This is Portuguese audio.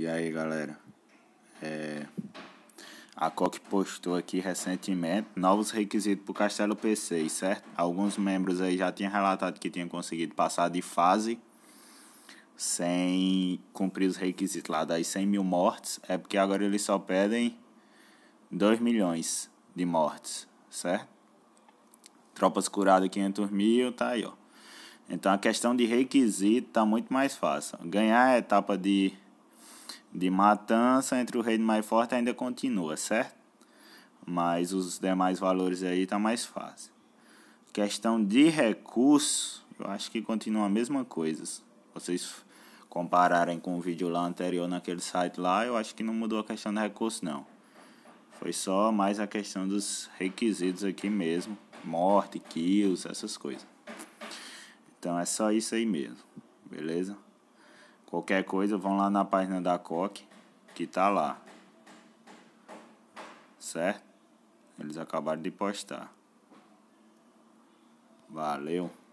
E aí galera, é... a COC postou aqui recentemente novos requisitos para o Castelo P6, certo? Alguns membros aí já tinham relatado que tinham conseguido passar de fase sem cumprir os requisitos lá das 100 mil mortes, é porque agora eles só pedem 2 milhões de mortes, certo? Tropas curadas 500 mil, tá aí ó. Então a questão de requisito tá muito mais fácil. Ganhar a etapa de de matança entre o reino mais forte ainda continua, certo? Mas os demais valores aí tá mais fácil. Questão de recurso, eu acho que continua a mesma coisa. Vocês compararem com o vídeo lá anterior naquele site lá, eu acho que não mudou a questão de recurso não. Foi só mais a questão dos requisitos aqui mesmo. Morte, kills, essas coisas. Então é só isso aí mesmo. Beleza? Qualquer coisa, vão lá na página da COC, que tá lá. Certo? Eles acabaram de postar. Valeu!